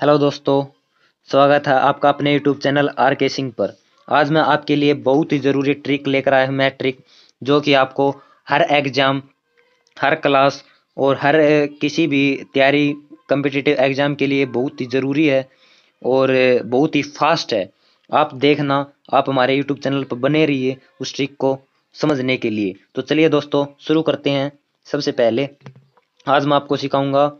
hello दोस्तों स्वागत है आपका अपने यूट्यूब चैनल आर के सिंह पर आज मैं आपके लिए बहुत ही ज़रूरी ट्रिक लेकर आया हूँ मैं ट्रिक जो कि आपको हर एग्ज़ाम हर क्लास और हर किसी भी तैयारी कम्पिटिटिव एग्ज़ाम के लिए बहुत ही ज़रूरी है और बहुत ही फास्ट है आप देखना आप हमारे यूट्यूब चैनल पर बने रहिए उस ट्रिक को समझने के लिए तो चलिए दोस्तों शुरू करते हैं सबसे पहले आज मैं आपको सिखाऊंगा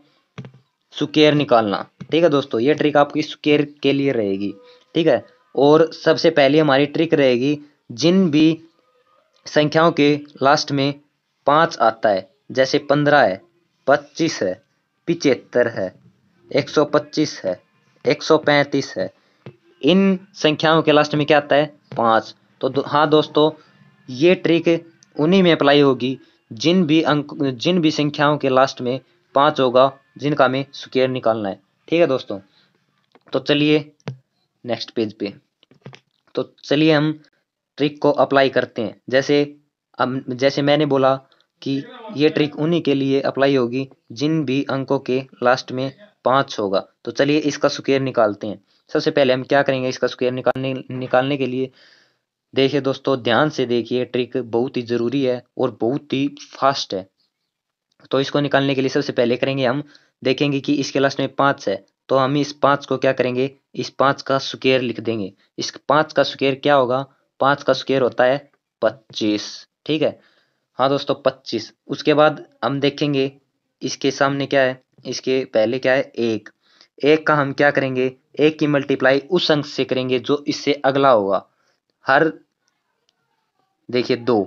सुकेर निकालना ठीक है दोस्तों ये ट्रिक आपकी सुकेर के लिए रहेगी ठीक है और सबसे पहली हमारी ट्रिक रहेगी जिन भी संख्याओं के लास्ट में पाँच आता है जैसे पंद्रह है पच्चीस है पिचहत्तर है एक सौ पच्चीस है एक सौ पैंतीस है इन संख्याओं के लास्ट में क्या आता है पाँच तो दो, हाँ दोस्तों ये ट्रिक उन्हीं में अप्लाई होगी जिन भी अंक जिन भी संख्याओं के लास्ट में पाँच होगा जिनका हमें स्क्वेयर निकालना है ठीक है दोस्तों तो चलिए नेक्स्ट पेज पे तो चलिए हम ट्रिक को अप्लाई करते हैं जैसे अब जैसे मैंने बोला कि ये ट्रिक उन्हीं के लिए अप्लाई होगी जिन भी अंकों के लास्ट में पाँच होगा तो चलिए इसका स्क्वेयर निकालते हैं सबसे पहले हम क्या करेंगे इसका स्क्वेयर निकालने निकालने के लिए देखिए दोस्तों ध्यान से देखिए ट्रिक बहुत ही ज़रूरी है और बहुत ही फास्ट है तो इसको निकालने के लिए सबसे पहले करेंगे हम देखेंगे कि इसके लास्ट में पाँच है तो हम इस पाँच को क्या करेंगे इस पाँच का स्क्वेयर लिख देंगे इस पाँच का स्क्वेयर क्या होगा पाँच का स्क्वेयर होता है पच्चीस ठीक है हाँ दोस्तों पच्चीस उसके बाद हम देखेंगे इसके सामने क्या है इसके पहले क्या है एक एक का हम क्या करेंगे एक की मल्टीप्लाई उस अंक से करेंगे जो इससे अगला होगा हर देखिए दो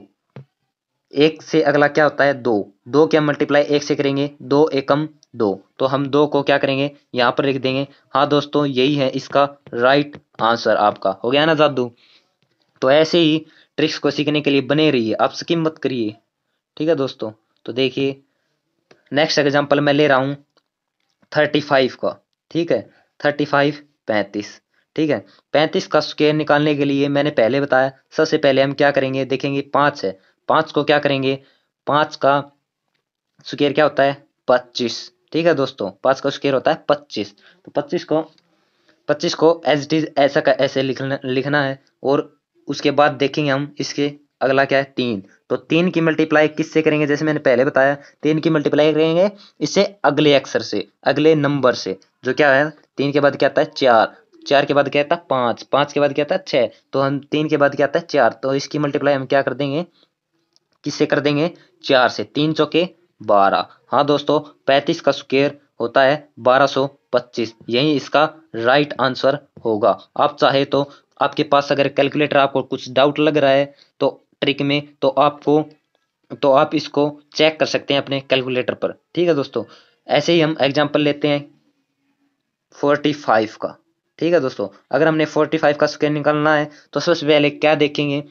एक से अगला क्या होता है दो दो क्या मल्टीप्लाई एक से करेंगे दो एकम दो तो हम दो को क्या करेंगे यहाँ पर लिख देंगे हाँ दोस्तों यही है इसका राइट आंसर आपका हो गया ना जादू तो ऐसे ही ट्रिक्स को सीखने के लिए बने रहिए आप स्किम मत करिए ठीक है दोस्तों तो देखिए नेक्स्ट एग्जाम्पल मैं ले रहा हूँ थर्टी फाइव का ठीक है थर्टी फाइव पैंतीस ठीक है पैंतीस का स्क्वायर निकालने के लिए मैंने पहले बताया सबसे पहले हम क्या करेंगे देखेंगे पाँच है पाँच को क्या करेंगे पाँच का स्क्वेयर क्या होता है पच्चीस ठीक है दोस्तों पाँच का स्क्वेयर होता है पच्चीस तो पच्चीस को पच्चीस को एज इट इज ऐसा का ऐसे लिखना लिखना है और उसके बाद देखेंगे हम इसके अगला क्या है तीन तो तीन की मल्टीप्लाई किससे करेंगे जैसे मैंने पहले बताया तीन की मल्टीप्लाई करेंगे इससे अगले अक्षर से अगले नंबर से जो क्या है तीन के बाद क्या आता है चार चार के बाद क्या आता है पाँच पाँच के बाद क्या आता है छः तो हम तीन के बाद क्या आता है चार तो इसकी मल्टीप्लाई हम क्या कर देंगे किससे कर देंगे चार से तीन चौके बारह हाँ दोस्तों पैंतीस का स्क्वेयर होता है बारह सौ पच्चीस यही इसका राइट आंसर होगा आप चाहे तो आपके पास अगर कैलकुलेटर आपको कुछ डाउट लग रहा है तो ट्रिक में तो आपको तो आप इसको चेक कर सकते हैं अपने कैलकुलेटर पर ठीक है दोस्तों ऐसे ही हम एग्जाम्पल लेते हैं फोर्टी फाइव का ठीक है दोस्तों अगर हमने फोर्टी फाइव का स्क्वेयर निकालना है तो सबसे पहले क्या देखेंगे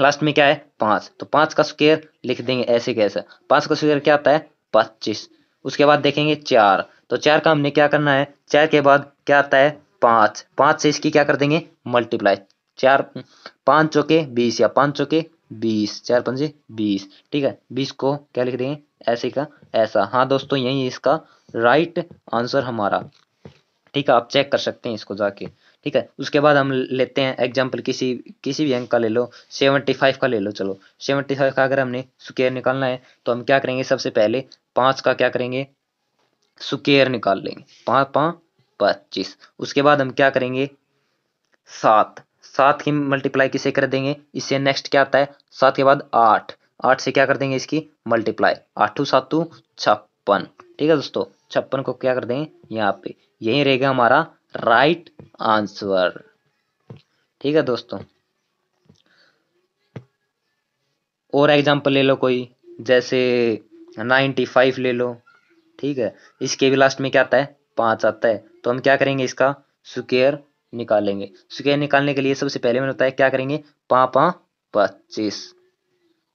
लास्ट में क्या है पांच तो पांच का स्क्वेयर लिख देंगे ऐसे कैसे पांच का स्क्वेयर क्या आता है पच्चीस उसके बाद देखेंगे चार तो चार का हमने क्या करना है चार के बाद क्या आता है पांच पांच से इसकी क्या कर देंगे मल्टीप्लाई चार पांच चौके बीस या पांच चौके बीस चार पंजे बीस ठीक है बीस को क्या लिख देंगे ऐसे का ऐसा हाँ दोस्तों यही इसका राइट आंसर हमारा ठीक है आप चेक कर सकते हैं इसको जाके ठीक है उसके बाद हम लेते हैं एग्जाम्पल किसी किसी भी अंक का ले लो सेवेंटी फाइव का ले लो चलो सेवेंटी फाइव का अगर हमने स्क्वेयर निकालना है तो हम क्या करेंगे सबसे पहले पाँच का क्या करेंगे स्क्वेयर निकाल लेंगे पाँच पाँच पच्चीस उसके बाद हम क्या करेंगे सात सात की मल्टीप्लाई किसे कर देंगे इससे नेक्स्ट क्या आता है सात के बाद आठ आठ से क्या कर देंगे इसकी मल्टीप्लाई आठू सातू छप्पन ठीक है दोस्तों छप्पन को क्या कर देंगे यहाँ पे यही रहेगा हमारा राइट right आंसर ठीक है दोस्तों और एग्जांपल ले लो कोई जैसे नाइन्टी फाइव ले लो ठीक है इसके भी लास्ट में क्या आता है पांच आता है तो हम क्या करेंगे इसका स्क्वेयर निकालेंगे स्क्वेयर निकालने के लिए सबसे पहले मैंने बताया क्या करेंगे पाँ पाँ पच्चीस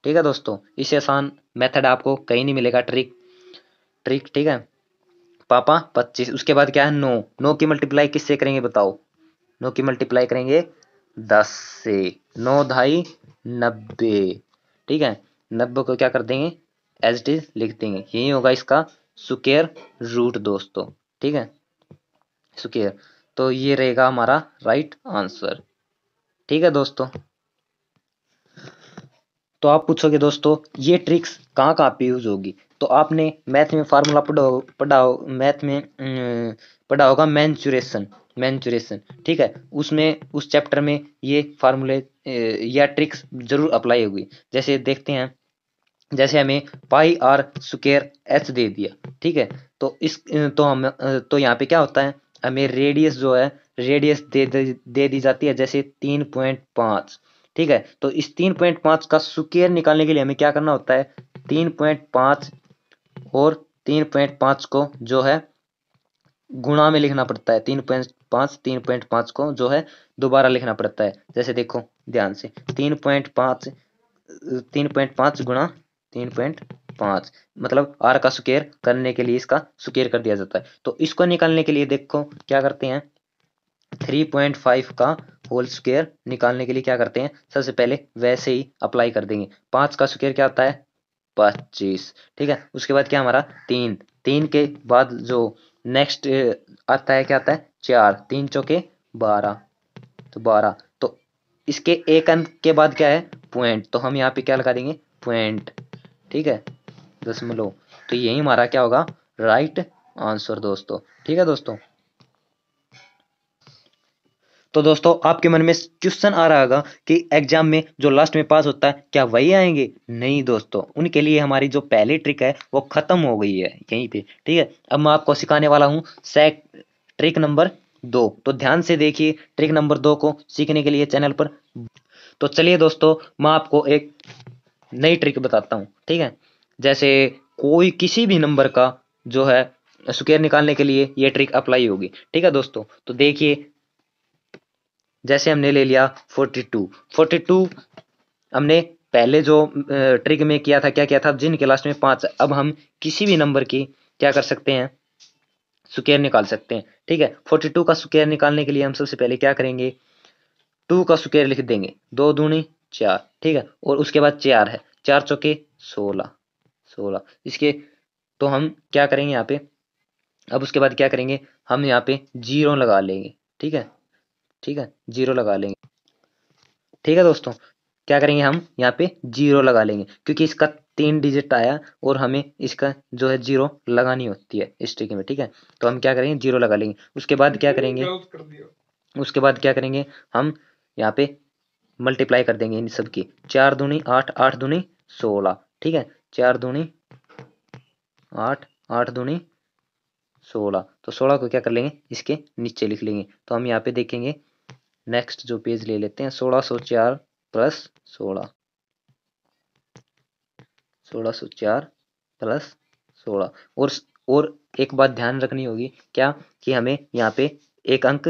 ठीक है दोस्तों इससे आसान मेथड आपको कहीं नहीं मिलेगा ट्रिक ट्रिक ठीक है पापा पच्चीस उसके बाद क्या है नो नो की मल्टीप्लाई किससे करेंगे बताओ नो की मल्टीप्लाई करेंगे दस से नौ ढाई नब्बे ठीक है नब्बे को क्या कर देंगे एज इट इज लिख देंगे यही होगा इसका सुकेयर रूट दोस्तों ठीक है सुकेयर तो ये रहेगा हमारा राइट आंसर ठीक है दोस्तों तो आप पूछोगे दोस्तों ये ट्रिक्स कहाँ कहाँ पे यूज होगी तो आपने मैथ में फार्मूला पढ़ा हो पढ़ा हो मैथ में पढ़ा होगा मैंचुरेशन मैंचुरेशन ठीक है उसमें उस चैप्टर में ये फार्मूले या ट्रिक्स जरूर अप्लाई होगी जैसे देखते हैं जैसे हमें पाई आर स्क्र एच दे दिया ठीक है तो इस तो हम तो यहाँ पे क्या होता है हमें रेडियस जो है रेडियस दे दे दी जाती है जैसे तीन पॉइंट पाँच ठीक है तो इस तीन पॉइंट पाँच का स्क्र निकालने के लिए हमें क्या करना होता है तीन पॉइंट पाँच और तीन पॉइंट पांच को जो है गुणा में लिखना पड़ता है तीन पॉइंट पांच तीन पॉइंट पांच को जो है दोबारा लिखना पड़ता है जैसे देखो ध्यान से तीन पॉइंट पांच तीन पॉइंट पांच गुणा तीन पॉइंट पांच मतलब आर का स्क्वेयर करने के लिए इसका सुकेर कर दिया जाता है तो इसको निकालने के लिए देखो क्या करते हैं थ्री पॉइंट फाइव का होल स्क्वेयर निकालने के लिए क्या करते हैं सबसे पहले वैसे ही अप्लाई कर देंगे पांच का स्क्वेयर क्या होता है पच्चीस ठीक है उसके बाद क्या हमारा तीन तीन के बाद जो नेक्स्ट आता है क्या आता है चार तीन चौके बारह तो बारह तो इसके एक अंक के बाद क्या है पॉइंट तो हम यहाँ पे क्या लगा देंगे पॉइंट ठीक है दसमलव तो यही हमारा क्या होगा राइट आंसर दोस्तों ठीक है दोस्तों तो दोस्तों आपके मन में क्वेश्चन आ रहा होगा कि एग्जाम में जो लास्ट में पास होता है क्या वही आएंगे नहीं दोस्तों उनके लिए हमारी जो पहली ट्रिक है वो खत्म हो गई है यहीं पे ठीक है अब मैं आपको सिखाने वाला हूँ ट्रिक नंबर दो तो ध्यान से देखिए ट्रिक नंबर दो को सीखने के लिए चैनल पर तो चलिए दोस्तों मैं आपको एक नई ट्रिक बताता हूँ ठीक है जैसे कोई किसी भी नंबर का जो है स्क्वेयर निकालने के लिए ये ट्रिक अप्लाई होगी ठीक है दोस्तों तो देखिए जैसे हमने ले लिया 42 42 हमने पहले जो ट्रिक में किया था क्या किया था जिन के लास्ट में पाँच अब हम किसी भी नंबर की क्या कर सकते हैं सुकेयर निकाल सकते हैं ठीक है 42 का सुकेयर निकालने के लिए हम सबसे पहले क्या करेंगे टू का सुकेयर लिख देंगे दो दूनी चार ठीक है और उसके बाद चार है चार चौके सोलह सोलह इसके तो हम क्या करेंगे यहाँ पे अब उसके बाद क्या करेंगे हम यहाँ पे जीरो लगा लेंगे ठीक है ठीक है जीरो लगा लेंगे ठीक है दोस्तों क्या करेंगे हम यहाँ पे जीरो लगा लेंगे क्योंकि इसका तीन डिजिट आया और हमें इसका जो है जीरो लगानी होती है स्ट्रिंग में ठीक है तो हम क्या करेंगे जीरो लगा लेंगे उसके बाद क्या करेंगे उसके बाद क्या करेंगे हम यहाँ पे मल्टीप्लाई कर देंगे इन सब की चार दूनी आठ आठ दूनी सोलह ठीक है चार दूनी आठ आठ दूनी सोलह तो सोलह को क्या कर लेंगे इसके नीचे लिख लेंगे तो हम यहाँ पे देखेंगे नेक्स्ट जो पेज ले लेते हैं सोलह सौ चार प्लस सोलह सोलह सौ चार प्लस सोलह और और एक बात ध्यान रखनी होगी क्या कि हमें यहाँ पे एक अंक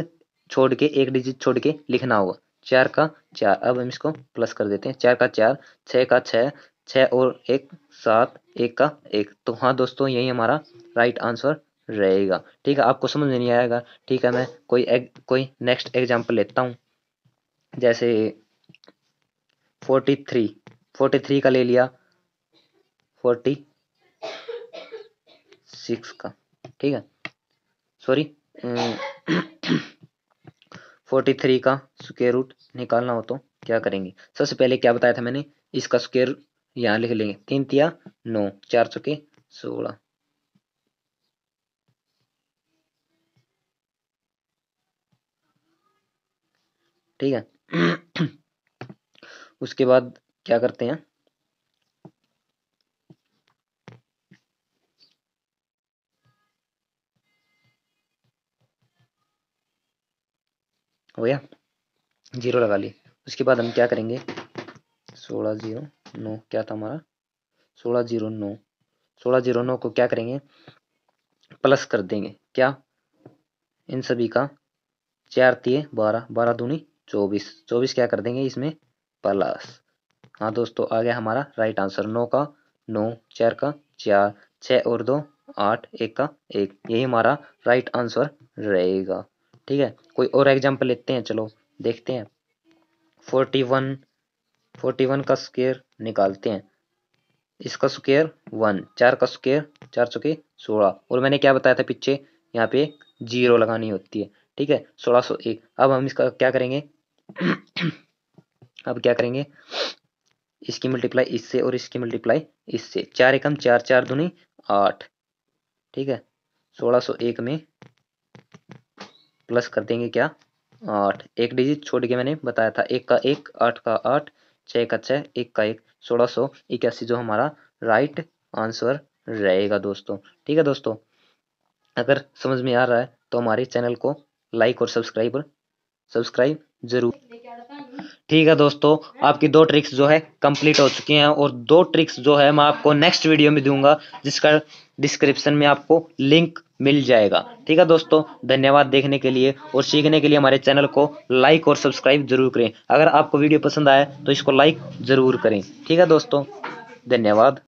छोड़ के एक डिजिट छोड़ के लिखना होगा चार का चार अब हम इसको प्लस कर देते हैं चार का चार छः का छः छः और एक सात एक का एक तो हाँ दोस्तों यही हमारा राइट आंसर रहेगा ठीक है आपको समझ में नहीं आएगा ठीक है मैं कोई एक, कोई नेक्स्ट एग्जांपल लेता हूँ जैसे फोर्टी थ्री फोर्टी थ्री का ले लिया फोर्टी सिक्स का ठीक है सॉरी फोर्टी थ्री का स्क्वेयर रूट निकालना हो तो क्या करेंगे सबसे पहले क्या बताया था मैंने इसका स्क्वेयर यहाँ लिख लेंगे तीन तिया नौ चार चौके सोलह ठीक है उसके बाद क्या करते हैं हो गया जीरो लगा लिए उसके बाद हम क्या करेंगे सोलह जीरो नौ क्या था हमारा सोलह जीरो नौ सोलह जीरो नौ को क्या करेंगे प्लस कर देंगे क्या इन सभी का चार तीय बारह बारह दूनी चौबीस चौबीस क्या कर देंगे इसमें प्लस हाँ दोस्तों आ गया हमारा राइट आंसर नौ का नौ चार का चार छः और दो आठ एक का एक यही हमारा राइट आंसर रहेगा ठीक है कोई और एग्जाम्पल लेते हैं चलो देखते हैं फोर्टी वन फोर्टी वन का स्केयर निकालते हैं इसका स्केयर वन चार का स्केयर चार चौके सोलह और मैंने क्या बताया था पीछे यहाँ पे जीरो लगानी होती है ठीक है सोलह सौ एक अब हम इसका क्या करेंगे अब क्या करेंगे इसकी मल्टीप्लाई इससे और इसकी मल्टीप्लाई इससे चार एकम चार चार दूनी आठ ठीक है सोलह सौ एक में प्लस कर देंगे क्या आठ एक डिजिट छोड़ के मैंने बताया था एक का एक आठ का आठ छः का छः एक का एक सोलह सौ इक्यासी जो हमारा राइट आंसर रहेगा दोस्तों ठीक है दोस्तों अगर समझ में आ रहा है तो हमारे चैनल को लाइक और सब्सक्राइब सब्सक्राइब जरूर ठीक है दोस्तों आपकी दो ट्रिक्स जो है कंप्लीट हो चुकी हैं और दो ट्रिक्स जो है मैं आपको नेक्स्ट वीडियो में दूंगा जिसका डिस्क्रिप्शन में आपको लिंक मिल जाएगा ठीक है दोस्तों धन्यवाद देखने के लिए और सीखने के लिए हमारे चैनल को लाइक और सब्सक्राइब जरूर करें अगर आपको वीडियो पसंद आए तो इसको लाइक जरूर करें ठीक है दोस्तों धन्यवाद